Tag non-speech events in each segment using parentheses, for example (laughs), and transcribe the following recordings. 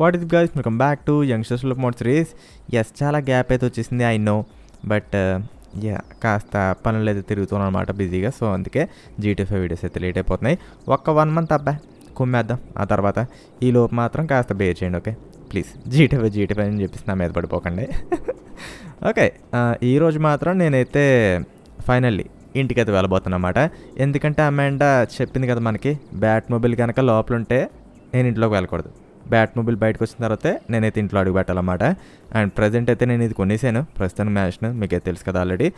What is guys welcome back to youngsters mode series yes చాలా gap అయితే వచ్చేసింది I know but yeah కాస్త పనులు అయితే తిరుగుతున్నాను అనమాట బిజీగా సో అందుకే ఫైవ్ వీడియోస్ అయితే లేట్ అయిపోతున్నాయి ఒక్క వన్ మంత్ అబ్బా కుమ్మేద్దాం ఆ తర్వాత ఈ లోపు మాత్రం కాస్త బేర్ చేయండి ఓకే ప్లీజ్ జీటీఫై జీటీఫై అని చెప్పేసి నా మీద పడిపోకండి ఓకే (laughs) ఈరోజు మాత్రం నేనైతే ఫైనల్లీ ఇంటికి వెళ్ళబోతున్నా అనమాట ఎందుకంటే అమాండా చెప్పింది కదా మనకి బ్యాట్ మొబైల్ కనుక లోపల ఉంటే నేను ఇంట్లోకి వెళ్ళకూడదు బ్యాట్ మొబైల్ బయటకు వచ్చిన తర్వాత నేనైతే ఇంట్లో అడుగు పెట్టాలన్నమాట అండ్ ప్రజెంట్ అయితే నేను ఇది కొనేసాను ప్రస్తుతం మ్యాచ్ను మీకైతే తెలుసు కదా ఆల్రెడీ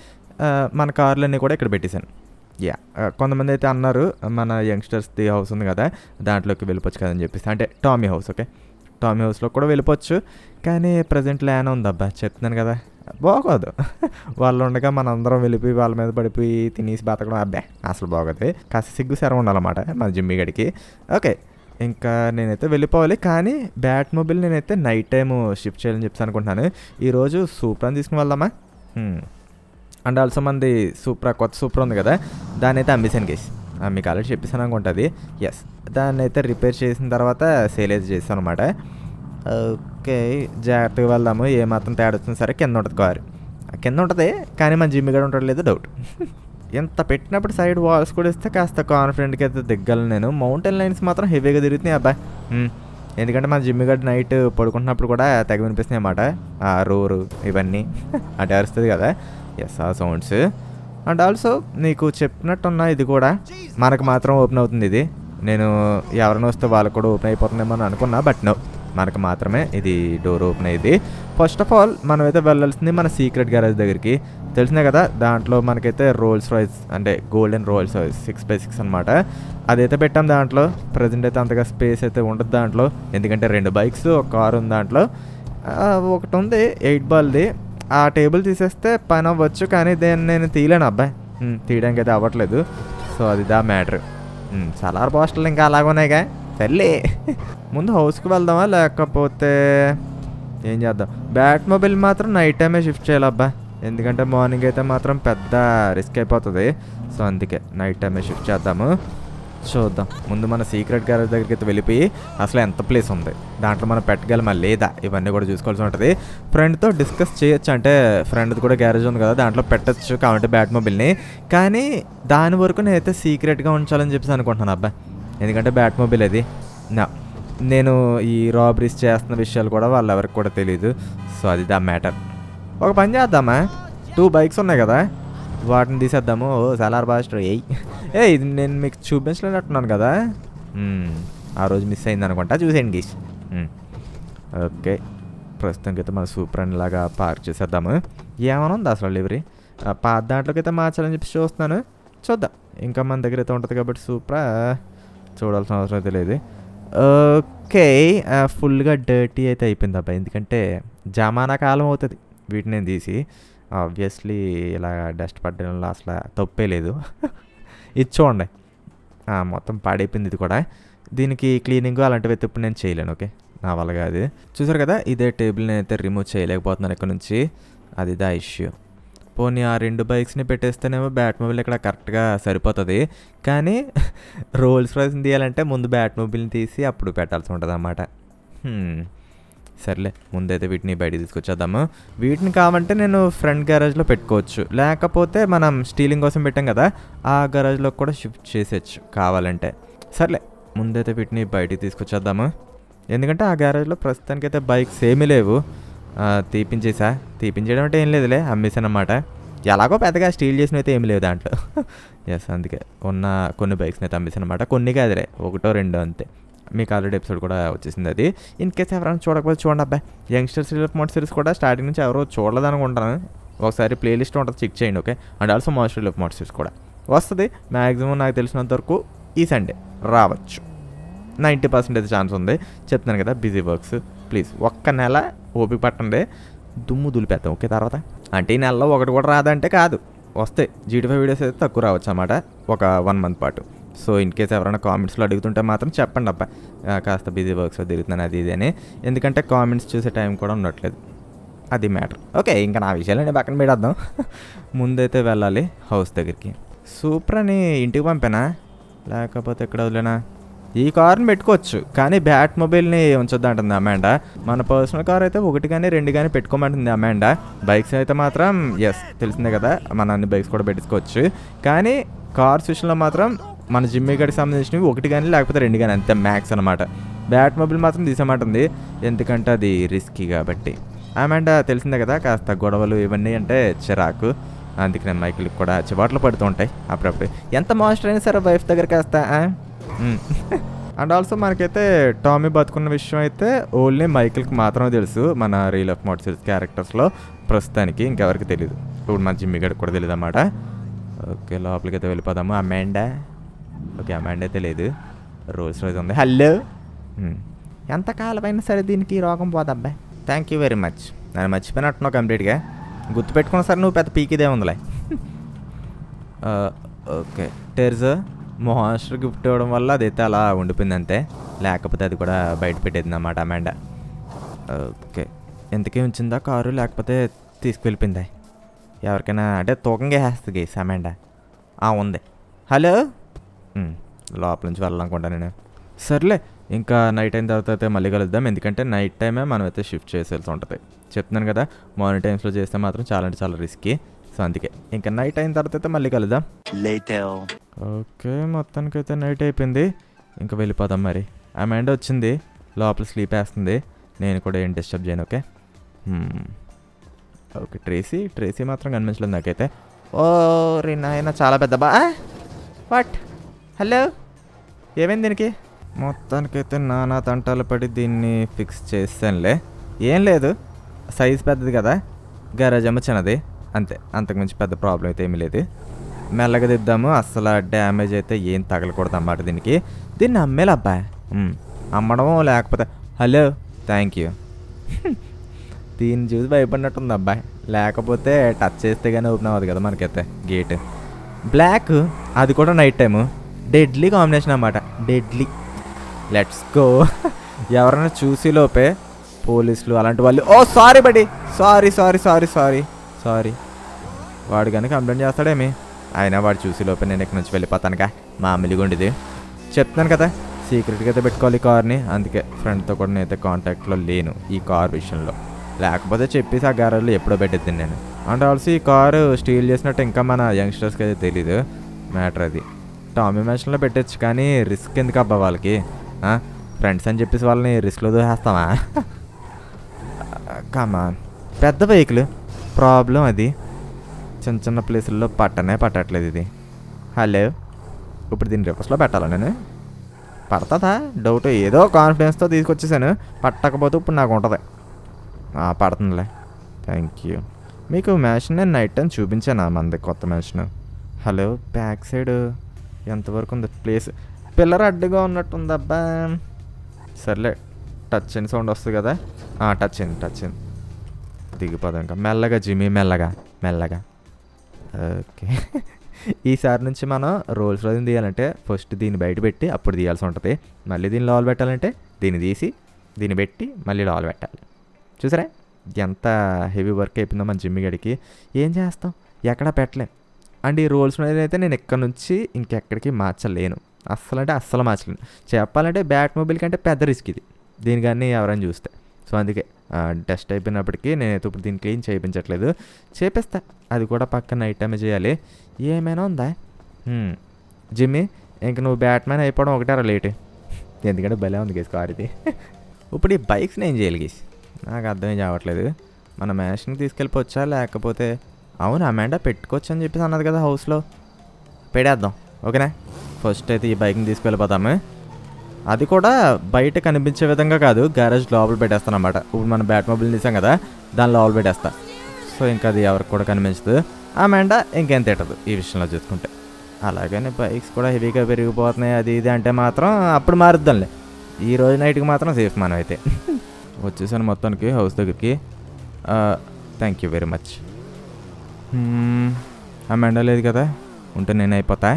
మన కార్లన్నీ కూడా ఇక్కడ పెట్టేశాను యా కొంతమంది అయితే అన్నారు మన యంగ్స్టర్స్ ది హౌస్ ఉంది కదా దాంట్లోకి వెళ్ళిపోవచ్చు కదని చెప్పేసి అంటే టామీ హౌస్ ఓకే టామీ హౌస్లో కూడా వెళ్ళిపోవచ్చు కానీ ప్రజెంట్ ల్యాన్ ఉంది అబ్బా చెప్తున్నాను కదా బాగోదు (laughs) వాళ్ళు ఉండగా మన అందరం వెళ్ళిపోయి వాళ్ళ మీద పడిపోయి తినేసి బతకడం అబ్బా అసలు బాగోదు కాస్త సిగ్గు సరం ఉండాలన్నమాట మన జిమ్మి గడికి ఓకే ఇంకా నేనైతే వెళ్ళిపోవాలి కానీ బ్యాట్ మొబైల్ నేనైతే నైట్ టైము షిఫ్ట్ చేయాలని చెప్పి అనుకుంటున్నాను ఈరోజు సూప్రాని తీసుకుని వెళ్దామా అండ్ ఆల్సో మంది సూప్రా కొత్త సూపర్ ఉంది కదా దాని అయితే అంబిసన్ కేస్ మీకు ఆల్రెడీ చెప్పేసాను అనుకుంటుంది ఎస్ దాన్ని అయితే రిపేర్ చేసిన తర్వాత సేలేజ్ చేస్తాను అనమాట ఓకే జాగ్రత్తగా వెళ్దాము ఏమాత్రం తేడా వచ్చినా సరే కింద ఉంటుంది కారు కింద ఉంటుంది కానీ మన జిమ్మి కూడా ఉండడం లేదు డౌట్ ఇంత పెట్టినప్పుడు సైడ్ వాల్స్ కూడా ఇస్తే కాస్త కాన్ఫిడెంట్కి అయితే దిగ్గలను నేను మౌంటైన్ లైన్స్ మాత్రం హెవీగా తిరుగుతున్నాయి అబ్బాయి ఎందుకంటే మన జిమ్ గడ్డ నైట్ పడుకుంటున్నప్పుడు కూడా తెగ వినిపిస్తున్నాయి అన్నమాట ఆ రోరు ఇవన్నీ (laughs) అటు అరుస్తుంది కదా ఎస్ ఆ సౌండ్స్ అండ్ ఆల్సో నీకు చెప్పినట్టున్న ఇది కూడా మనకు మాత్రం ఓపెన్ అవుతుంది ఇది నేను ఎవరైనా వస్తే వాళ్ళకు కూడా ఓపెన్ అయిపోతుందేమో అని అనుకున్నా బట్ నో మనకు మాత్రమే ఇది డోర్ ఓపెన్ అయ్యింది ఫస్ట్ ఆఫ్ ఆల్ మనమైతే వెళ్ళాల్సింది మన సీక్రెట్ గ్యారేజ్ దగ్గరికి తెలిసినా కదా దాంట్లో మనకైతే రోల్స్ రాయిస్ అంటే golden Rolls Royce six by six అనమాట అదైతే పెట్టాం దాంట్లో ప్రజెంట్ అయితే అంతగా స్పేస్ అయితే ఉండదు దాంట్లో ఎందుకంటే రెండు బైక్స్ ఒక కారు ఉంది దాంట్లో ఒకటి ఉంది ఎయిట్ బాల్ది ఆ టేబుల్ తీసేస్తే పని అవ్వచ్చు కానీ దేన్ని నేను తీయలేను అబ్బాయి తీయడానికి అయితే అవ్వట్లేదు సో అది దా మ్యాటర్ సలార్ పోస్టర్లు ఇంకా ఉన్నాయిగా తల్లి ముందు హౌస్కి వెళ్దామా లేకపోతే ఏం చేద్దాం బ్యాట్ మొబైల్ మాత్రం నైట్ టైమే షిఫ్ట్ చేయాలబ్బా ఎందుకంటే మార్నింగ్ అయితే మాత్రం పెద్ద రిస్క్ అయిపోతుంది సో అందుకే నైట్ టైమే షిఫ్ట్ చేద్దాము చూద్దాం ముందు మన సీక్రెట్ గ్యారేజ్ దగ్గరికి అయితే వెళ్ళిపోయి అసలు ఎంత ప్లేస్ ఉంది దాంట్లో మనం పెట్టగలమా లేదా ఇవన్నీ కూడా చూసుకోవాల్సి ఉంటుంది ఫ్రెండ్తో డిస్కస్ చేయొచ్చు అంటే ఫ్రెండ్ది కూడా గ్యారేజ్ ఉంది కదా దాంట్లో పెట్టచ్చు కాబట్టి బ్యాట్ మొబైల్ని కానీ దాని వరకు నేనైతే సీక్రెట్గా ఉంచాలని చెప్పేసి అనుకుంటున్నాను అబ్బాయి ఎందుకంటే బ్యాట్ మొబైల్ అది నా నేను ఈ రాబరీస్ చేస్తున్న విషయాలు కూడా వాళ్ళు ఎవరికి కూడా తెలియదు సో అది దా మ్యాటర్ ఒక పని చేద్దామా టూ బైక్స్ ఉన్నాయి కదా వాటిని తీసేద్దాము సెలార్ బాస్టర్ ఏయ్ ఏ ఇది నేను మీకు చూపించలేనట్టున్నాను కదా hmm, ఆ రోజు మిస్ అయింది అనుకుంటా చూసేయండి గీష్ ఓకే ప్రస్తుతానికైతే మన సూపర్ అండ్ లాగా పార్క్ చేసేద్దాము ఏమైనా ఉందా అసలు డెలివరీ పాత దాంట్లోకి అయితే మార్చాలని చెప్పి చూస్తున్నాను చూద్దాం ఇంకా మన దగ్గర అయితే ఉంటుంది కాబట్టి సూపరా చూడాల్సిన అవసరం అయితే లేదు ఓకే ఫుల్గా డర్టీ అయితే అయిపోయింది అబ్బాయి ఎందుకంటే జమానా కాలం అవుతుంది వీటిని నేను తీసి ఆబ్వియస్లీ ఇలా డస్ట్ పడ్డం అసలు తప్పే లేదు ఇది చూడండి మొత్తం పాడైపోయింది ఇది కూడా దీనికి క్లీనింగ్ అలాంటివి అయితే ఇప్పుడు నేను చేయలేను ఓకే నా వల్ల కాదు చూసారు కదా ఇదే టేబుల్ అయితే రిమూవ్ చేయలేకపోతున్నాను ఇక్కడ నుంచి అది దా ఇష్యూ పోనీ ఆ రెండు బైక్స్ని పెట్టేస్తేనేమో బ్యాట్ ఇక్కడ కరెక్ట్గా సరిపోతుంది కానీ రోల్స్ (laughs) రాయిస్ని తీయాలంటే ముందు బ్యాట్ తీసి అప్పుడు పెట్టాల్సి ఉంటుంది అన్నమాట సర్లే ముందైతే వీటిని బయటికి తీసుకొచ్చేద్దాము వీటిని కావంటే నేను ఫ్రంట్ గ్యారేజ్లో పెట్టుకోవచ్చు లేకపోతే మనం స్టీలింగ్ కోసం పెట్టాం కదా ఆ గ్యారేజ్లో కూడా షిఫ్ట్ చేసేయచ్చు కావాలంటే సర్లే ముందైతే వీటిని బయటికి తీసుకొచ్చేద్దాము ఎందుకంటే ఆ గ్యారేజ్లో ప్రస్తుతానికైతే బైక్స్ ఏమీ లేవు తీపించేసా తీపించడం అంటే ఏం లేదులే అనమాట ఎలాగో పెద్దగా స్టీల్ చేసిన అయితే ఏం లేదు దాంట్లో ఎస్ (laughs) అందుకే ఉన్న కొన్ని బైక్స్ని అయితే అనమాట కొన్ని కాదులే ఒకటో రెండో అంతే మీకు ఆల్రెడీ ఎపిసోడ్ కూడా వచ్చేసింది అది ఇన్ కేస్ ఎవరైనా చూడకపోతే చూడండి అబ్బాయి యంగ్స్టర్స్ రిలీఫ్ మోడ్ సిరీస్ కూడా స్టార్టింగ్ నుంచి ఎవరో అనుకుంటాను ఒకసారి ప్లేలిస్ట్ ఉంటుంది చెక్ చేయండి okay and also master relief mode series కూడా వస్తుంది మ్యాక్సిమం నాకు తెలిసినంత వరకు ఈ సండే రావచ్చు నైంటీ పర్సెంటేజ్ ఛాన్స్ ఉంది చెప్తున్నాను కదా బిజీ వర్క్స్ ప్లీజ్ ఒక్క నెల ఓపిక పట్టండి దుమ్ము దులిపేద్దాం ఓకే తర్వాత అంటే ఈ నెలలో ఒకటి కూడా రాదంటే కాదు వస్తాయి ఫైవ్ వీడియోస్ అయితే తక్కువ రావచ్చు అన్నమాట ఒక వన్ మంత్ పాటు సో ఇన్ కేస్ ఎవరైనా కామెంట్స్లో అడుగుతుంటే మాత్రం చెప్పండి అబ్బా కాస్త బిజీ వర్క్స్లో తిరుగుతున్నాను అది ఇది అని ఎందుకంటే కామెంట్స్ చూసే టైం కూడా ఉండట్లేదు అది మ్యాటర్ ఓకే ఇంకా నా విషయాలు నేను పక్కన పెట్టేద్దాం (laughs) ముందైతే వెళ్ళాలి హౌస్ దగ్గరికి సూపర్ అని ఇంటికి పంపానా లేకపోతే ఎక్కడ వదిలేనా ఈ కార్ని పెట్టుకోవచ్చు కానీ బ్యాట్ మొబైల్ని ఉంచొద్దంటుంది అమాండా మన పర్సనల్ కార్ అయితే ఒకటి కానీ రెండు కానీ పెట్టుకోమంటుంది అమాండా బైక్స్ అయితే మాత్రం ఎస్ తెలిసిందే కదా మన అన్ని బైక్స్ కూడా పెట్టుకోవచ్చు కానీ కార్స్ విషయంలో మాత్రం మన జిమ్ గడికి సంబంధించినవి ఒకటి కానీ లేకపోతే రెండు కానీ అంతే మ్యాక్స్ అనమాట బ్యాట్ మొబైల్ మాత్రం తీసేమంటుంది ఎందుకంటే అది రిస్కీ కాబట్టి అమాండా తెలిసిందే కదా కాస్త గొడవలు ఇవన్నీ అంటే చిరాకు అందుకనే మైకులు కూడా చివాట్లు పడుతూ ఉంటాయి అప్పుడప్పుడు ఎంత మాస్టర్ అయినా సరే వైఫ్ దగ్గర కాస్త అండ్ (laughs) ఆల్సో మనకైతే టామీ బతుకున్న విషయం అయితే ఓన్లీ మైకిల్కి మాత్రమే తెలుసు మన రీల్ ఆఫ్ మోట్ సిరీస్ క్యారెక్టర్స్లో ప్రస్తుతానికి ఇంకెవరికి తెలియదు ఇప్పుడు మన జిమ్మి గడికి కూడా తెలియదు అన్నమాట ఓకే లోపలికి అయితే వెళ్ళిపోదాము అమాండా ఓకే అమాండా అయితే లేదు రోజు ఉంది హలో hmm. ఎంతకాలమైనా సరే దీనికి రోగం పోదబ్బాయి థ్యాంక్ యూ వెరీ మచ్ నేను మర్చిపోయినట్టున్నావు కంప్లీట్గా గుర్తుపెట్టుకున్న సరే నువ్వు పెద్ద పీకిదే ఉందిలే ఓకే (laughs) టెర్జర్ uh, మోన్స్టర్ గిఫ్ట్ ఇవ్వడం వల్ల అదైతే అలా ఉండిపోయింది అంతే లేకపోతే అది కూడా బయట పెట్టేది అన్నమాట అమెండ ఓకే ఎందుకే ఉంచిందా కారు లేకపోతే తీసుకువెళ్ళిపోయిందా ఎవరికైనా అంటే తూకంగా వేస్తుంది అమెండ ఉంది హలో లోపల నుంచి వెళ్ళాలనుకుంటా నేను సర్లే ఇంకా నైట్ అయిన తర్వాత అయితే మళ్ళీ కలుద్దాం ఎందుకంటే నైట్ టైమే మనం అయితే షిఫ్ట్ చేసేసి ఉంటుంది చెప్తున్నాను కదా మార్నింగ్ టైమ్స్లో చేస్తే మాత్రం చాలా అంటే చాలా రిస్కీ సో అందుకే ఇంకా నైట్ అయిన తర్వాత అయితే మళ్ళీ కలుద్దాం ఓకే మొత్తానికైతే నైట్ అయిపోయింది ఇంకా వెళ్ళిపోదాం మరి ఆ మైండ్ వచ్చింది లోపల స్లీప్ వేస్తుంది నేను కూడా ఏం డిస్టర్బ్ చేయను ఓకే ఓకే ట్రేసీ ట్రేసీ మాత్రం కనిపించలేదు నాకైతే ఓ రే నాయన చాలా పెద్ద బా వాట్ హలో ఏమైంది దీనికి మొత్తానికైతే నానా తంటాలు పడి దీన్ని ఫిక్స్ చేస్తానులే ఏం లేదు సైజ్ పెద్దది కదా గరాజ్ అమ్మ చిన్నది అంతే అంతకుమించి పెద్ద ప్రాబ్లం అయితే ఏమీ లేదు మెల్లగా దిద్దాము అస్సలు డ్యామేజ్ అయితే ఏం తగలకూడదు అన్నమాట దీనికి దీన్ని అమ్మేలా అబ్బాయి అమ్మడం లేకపోతే హలో థ్యాంక్ యూ దీన్ని చూసి భయపడినట్టుంది అబ్బాయి లేకపోతే టచ్ చేస్తే కానీ ఓపెన్ అవ్వదు కదా మనకైతే గేట్ బ్లాక్ అది కూడా నైట్ టైము డెడ్లీ కాంబినేషన్ అనమాట డెడ్లీ లెట్స్ గో ఎవరైనా చూసి లోపే పోలీసులు అలాంటి వాళ్ళు oh sorry buddy sorry sorry sorry sorry sorry వాడు కానీ కంప్లైంట్ చేస్తాడేమి అయినా వాడు చూసి లోపల నేను ఇక్కడ నుంచి వెళ్ళిపోతానుగా మామూలుగా ఉండేది చెప్తున్నాను కదా సీక్రెట్గా అయితే పెట్టుకోవాలి ఈ కార్ని అందుకే ఫ్రెండ్తో కూడా నేను అయితే కాంటాక్ట్లో లేను ఈ కార్ విషయంలో లేకపోతే చెప్పేసి ఆ గారెల్లో ఎప్పుడో పెట్టేద్దాను నేను అండ్ ఆల్సో ఈ కారు స్టీల్ చేసినట్టు ఇంకా మన యంగ్స్టర్స్కి అయితే తెలీదు మ్యాటర్ అది టామీ మెన్షన్లో పెట్టచ్చు కానీ రిస్క్ ఎందుకు అబ్బా వాళ్ళకి ఫ్రెండ్స్ అని చెప్పేసి వాళ్ళని రిస్క్లో దూసేస్తామా కమాన్ (laughs) పెద్ద వెహికల్ ప్రాబ్లం అది చిన్న చిన్న ప్లేసుల్లో పట్టనే పట్టట్లేదు ఇది హలో ఇప్పుడు దీన్ని రివర్స్లో పెట్టాలా నేను పడుతుందా డౌట్ ఏదో కాన్ఫిడెన్స్తో తీసుకొచ్చేసాను పట్టకపోతే ఇప్పుడు నాకు ఉంటుంది పడుతుందిలే థ్యాంక్ యూ మీకు మ్యాషన్ నేను నైట్ టైం చూపించాను మంది కొత్త మ్యాషన్ హలో బ్యాక్ సైడ్ ఎంతవరకు ఉంది ప్లేస్ పిల్లర్ అడ్డుగా ఉన్నట్టుంది అబ్బా సర్లే టచ్ అయిన సౌండ్ వస్తుంది కదా టచ్ అయింది టచ్ అయింది దిగిపోదాం ఇంకా మెల్లగా జిమ్మి మెల్లగా మెల్లగా ఓకే ఈసారి నుంచి మనం రోల్స్ రోజు తీయాలంటే ఫస్ట్ దీన్ని బయట పెట్టి అప్పుడు తీయాల్సి ఉంటుంది మళ్ళీ దీన్ని లోల్ పెట్టాలంటే దీన్ని తీసి దీన్ని పెట్టి మళ్ళీ లోల్ పెట్టాలి చూసారా ఎంత హెవీ వర్క్ అయిపోయిందో మన జిమ్ గడికి ఏం చేస్తాం ఎక్కడా పెట్టలేం అండ్ ఈ రోల్స్ అనేది అయితే నేను ఎక్కడి నుంచి ఇంకెక్కడికి మార్చలేను అస్సలు అంటే అస్సలు మార్చలేను చెప్పాలంటే బ్యాట్ మొబైల్ కంటే పెద్ద రిస్క్ ఇది దీని కానీ ఎవరైనా చూస్తే సో అందుకే డస్ట్ అయిపోయినప్పటికీ నేనైతే ఇప్పుడు దీన్ని క్లీన్ చేయించట్లేదు చేపిస్తా అది కూడా పక్కన ఐటమే చేయాలి ఏమైనా ఉందా జిమ్మి ఇంక నువ్వు బ్యాట్మెన్ అయిపోవడం ఒకటారా లేట్ ఎందుకంటే భలే ఉంది గేస్ కార్ ఇది ఇప్పుడు ఈ బైక్స్ ఏం చేయాలి గీస్ నాకు అర్థం కావట్లేదు మన మ్యాన్షన్కి తీసుకెళ్ళిపోవచ్చా లేకపోతే అవును అమాండా పెట్టుకోవచ్చు అని చెప్పేసి అన్నది కదా హౌస్లో పెడేద్దాం ఓకేనా ఫస్ట్ అయితే ఈ బైక్ని తీసుకెళ్ళిపోతాము అది కూడా బయట కనిపించే విధంగా కాదు గ్యారేజ్ లోపల పెట్టేస్తాను అనమాట ఇప్పుడు మనం బ్యాట్ మొబైల్ తీసాం కదా దాని లోపల పెట్టేస్తా సో ఇంకా అది ఎవరికి కూడా కనిపించదు ఆ మెండ ఇంకేం తిట్టదు ఈ విషయంలో చూసుకుంటే అలాగని బైక్స్ కూడా హెవీగా పెరిగిపోతున్నాయి అది ఇది అంటే మాత్రం అప్పుడు మారుద్దాంలే ఈ రోజు నైట్కి మాత్రం సేఫ్ మనం అయితే (laughs) వచ్చేసాను మొత్తానికి హౌస్ దగ్గరికి థ్యాంక్ యూ వెరీ మచ్ ఆ మెండ లేదు కదా ఉంటే నేను అయిపోతా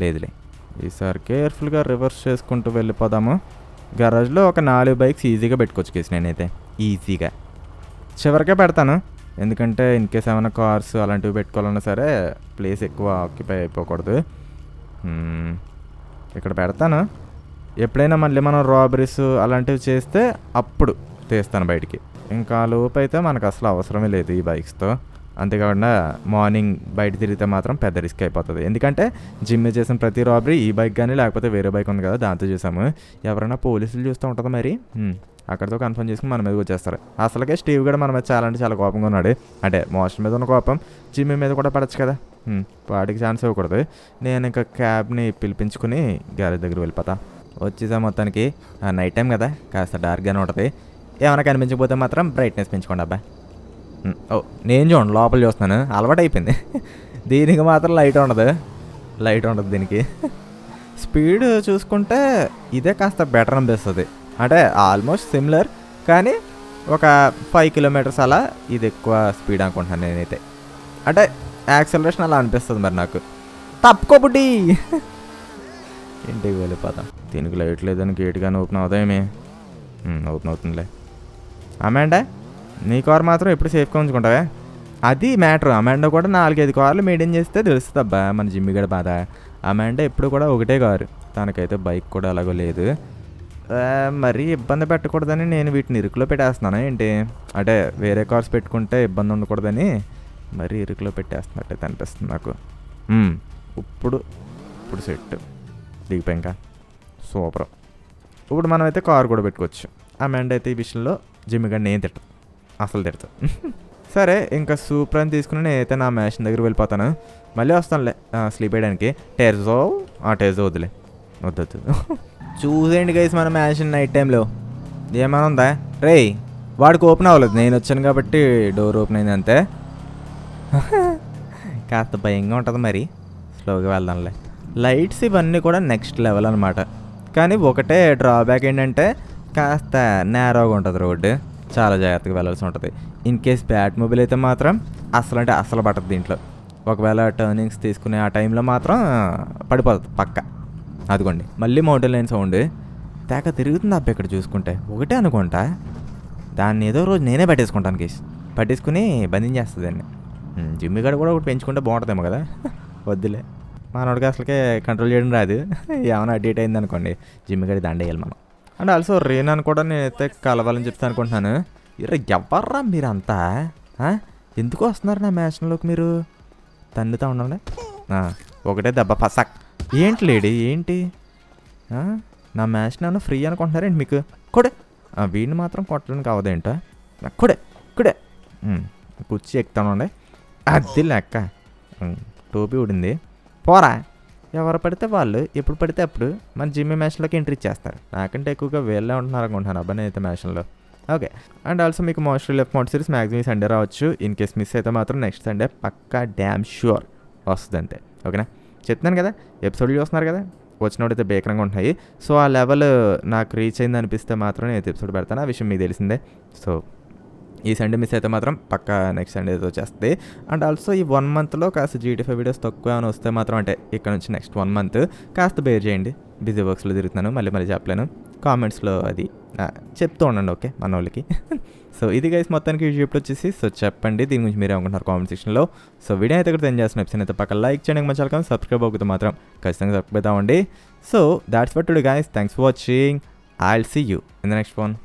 లేదులే ఈసారి కేర్ఫుల్గా రివర్స్ చేసుకుంటూ వెళ్ళిపోదాము గరాజ్లో ఒక నాలుగు బైక్స్ ఈజీగా పెట్టుకోవచ్చు కేసు నేనైతే ఈజీగా చివరికే పెడతాను ఎందుకంటే ఇన్ కేస్ ఏమైనా కార్స్ అలాంటివి పెట్టుకోవాలన్నా సరే ప్లేస్ ఎక్కువ ఆక్యుపై అయిపోకూడదు ఇక్కడ పెడతాను ఎప్పుడైనా మళ్ళీ మనం రాబరీస్ అలాంటివి చేస్తే అప్పుడు తీస్తాను బయటికి ఇంకా లోపు అయితే మనకు అసలు అవసరమే లేదు ఈ బైక్స్తో అంతేకాకుండా మార్నింగ్ బయట తిరిగితే మాత్రం పెద్ద రిస్క్ అయిపోతుంది ఎందుకంటే జిమ్ చేసిన ప్రతి రాబరీ ఈ బైక్ కానీ లేకపోతే వేరే బైక్ ఉంది కదా దాంతో చూసాము ఎవరైనా పోలీసులు చూస్తూ ఉంటుంది మరి అక్కడితో కన్ఫర్మ్ చేసుకుని మన మీదకి వచ్చేస్తారు అసలుకే స్టీవ్ కూడా మన మీద చాలా అంటే చాలా కోపంగా ఉన్నాడు అంటే మోషన్ మీద ఉన్న కోపం జిమ్ మీద కూడా పడచ్చు కదా వాటికి ఛాన్స్ ఇవ్వకూడదు నేను ఇంకా క్యాబ్ని పిలిపించుకుని గ్యారేజ్ దగ్గర వెళ్ళిపోతా వచ్చేసా మొత్తానికి నైట్ టైం కదా కాస్త డార్క్గానే ఉంటుంది ఏమైనా కనిపించకపోతే మాత్రం బ్రైట్నెస్ పెంచుకోండి అబ్బాయి ఓ నేను చూడండి లోపల చూస్తున్నాను అలవాటు అయిపోయింది దీనికి మాత్రం లైట్ ఉండదు లైట్ ఉండదు దీనికి స్పీడ్ చూసుకుంటే ఇదే కాస్త బెటర్ అనిపిస్తుంది అంటే ఆల్మోస్ట్ సిమిలర్ కానీ ఒక ఫైవ్ కిలోమీటర్స్ అలా ఇది ఎక్కువ స్పీడ్ అనుకుంటున్నాను నేనైతే అంటే యాక్సలరేషన్ అలా అనిపిస్తుంది మరి నాకు తప్పుకోబుడ్డి ఇంటికి వెళ్ళిపోతాం దీనికి లైట్ లేదని గేట్ కానీ ఓపెన్ అవుతాయేమే ఓపెన్ అవుతుందిలే ఆమె అంటే నీ కార్ మాత్రం ఎప్పుడు సేఫ్గా ఉంచుకుంటావే అది మ్యాటర్ అమాండా కూడా నాలుగైదు కార్లు మెయింటైన్ చేస్తే తెలుస్తుంది అబ్బా మన జిమ్మిగడ బాధ అమాండా ఎప్పుడు కూడా ఒకటే కారు తనకైతే బైక్ కూడా అలాగో లేదు మరీ ఇబ్బంది పెట్టకూడదని నేను వీటిని ఇరుకులో పెట్టేస్తున్నాను ఏంటి అంటే వేరే కార్స్ పెట్టుకుంటే ఇబ్బంది ఉండకూడదని మరీ ఇరుకులో పెట్టేస్తున్నట్టే అనిపిస్తుంది నాకు ఇప్పుడు ఇప్పుడు సెట్ దిగిపోయి ఇంకా సూపర్ ఇప్పుడు మనమైతే కారు కూడా పెట్టుకోవచ్చు అమాండ్ అయితే ఈ విషయంలో జిమ్మిగా నేను తిట్టాను అసలు తిడతా సరే ఇంకా సూపర్ అని తీసుకుని నేనైతే నా మ్యాషన్ దగ్గర వెళ్ళిపోతాను మళ్ళీ వస్తానులే స్లీప్ వేయడానికి టెర్జో ఆ టెర్జో వద్దులే వద్దు చూసేయండి గైస్ మన మ్యాషన్ నైట్ టైంలో ఏమైనా ఉందా రే వాడికి ఓపెన్ అవ్వలేదు నేను వచ్చాను కాబట్టి డోర్ ఓపెన్ అయింది అంతే కాస్త భయంగా ఉంటుంది మరి స్లోగా వెళ్దాంలే లైట్స్ ఇవన్నీ కూడా నెక్స్ట్ లెవెల్ అనమాట కానీ ఒకటే డ్రాబ్యాక్ ఏంటంటే కాస్త నేరోగా ఉంటుంది రోడ్డు చాలా జాగ్రత్తగా వెళ్ళాల్సి ఉంటుంది ఇన్ కేస్ బ్యాట్ మొబైల్ అయితే మాత్రం అసలు అంటే అసలు పట్టదు దీంట్లో ఒకవేళ టర్నింగ్స్ తీసుకునే ఆ టైంలో మాత్రం పడిపోతుంది పక్క అదిగోండి మళ్ళీ మౌంటైన్ లైన్ సౌండ్ తేక తిరుగుతుంది అబ్బా ఇక్కడ చూసుకుంటే ఒకటే అనుకుంటా దాన్ని ఏదో రోజు నేనే పట్టేసుకుంటాను కేసు పట్టేసుకుని బంధించేస్తుంది దాన్ని జిమ్మి గడ కూడా ఒకటి పెంచుకుంటే బాగుంటుందేమో కదా వద్దులే మనోడికి అసలుకే కంట్రోల్ చేయడం రాదు ఏమైనా అడ్డేట్ అయింది అనుకోండి జిమ్మి గడి మనం అండ్ ఆల్సో రీనాను కూడా నేనైతే కలవాలని చెప్తాను అనుకుంటున్నాను ఇరే ఎవర్రా మీరంతా ఎందుకు వస్తున్నారు నా మ్యాషన్లోకి మీరు తండ్రితో ఉండండి ఒకటే దెబ్బ పసక్ ఏంటి లేడీ ఏంటి నా మ్యాచ్ నన్ను ఫ్రీ అనుకుంటున్నారేంటి మీకు కొడే వీడిని మాత్రం కొట్టడానికి అవదేంట కొడే కుడే కుర్చీ ఎక్కుతాను అండి అది లెక్క టోపీ ఉడింది పోరా ఎవరు పడితే వాళ్ళు ఎప్పుడు పడితే అప్పుడు మన జిమ్ మ్యాచ్లోకి ఎంట్రీ ఇచ్చేస్తారు నాకంటే ఎక్కువగా వీళ్ళే ఉంటున్నారు అనుకుంటున్నాను అబ్బాయి అయితే మ్యాచ్లో ఓకే అండ్ ఆల్సో మీకు mostly left mote series maximum Sunday రావచ్చు ఇన్ కేస్ మిస్ అయితే మాత్రం నెక్స్ట్ సండే పక్కా డ్యామ్ ష్యూర్ వస్తుంది అంతే ఓకేనా చెప్తున్నాను కదా ఎపిసోడ్ చూస్తున్నారు కదా అయితే బేకరంగా ఉంటాయి సో ఆ లెవెల్ నాకు రీచ్ అయింది అనిపిస్తే మాత్రం నేను ఎపిసోడ్ పెడతాను ఆ విషయం మీకు తెలిసిందే సో ఈ సండే మిస్ అయితే మాత్రం పక్కా నెక్స్ట్ సండే వచ్చేస్తుంది అండ్ ఆల్సో ఈ వన్ మంత్లో కాస్త జీటీఫై వీడియోస్ తక్కువ ఏమైనా వస్తే మాత్రం అంటే ఇక్కడ నుంచి నెక్స్ట్ వన్ మంత్ కాస్త బేర్ చేయండి బిజీ వర్క్స్లో తిరుగుతున్నాను మళ్ళీ మళ్ళీ చెప్పలేను కామెంట్స్లో అది చెప్తూ ఉండండి ఓకే మన వాళ్ళకి సో (laughs) ఇది గైస్ మొత్తానికి యూట్యూబ్లో వచ్చేసి సో చెప్పండి దీని గురించి మీరు అనుకుంటున్నారు కామెంట్ సెక్షన్లో సో వీడియో అయితే ఇక్కడ ఏం చేస్తున్న అయితే పక్కన లైక్ చేయండి మంచి వాళ్ళకం సబ్స్క్రైబ్ అవుతుంది మాత్రం ఖచ్చితంగా సబ్స్క్రైబ్ అవ్వండి so that's for today guys thanks for watching I will see you in the next phone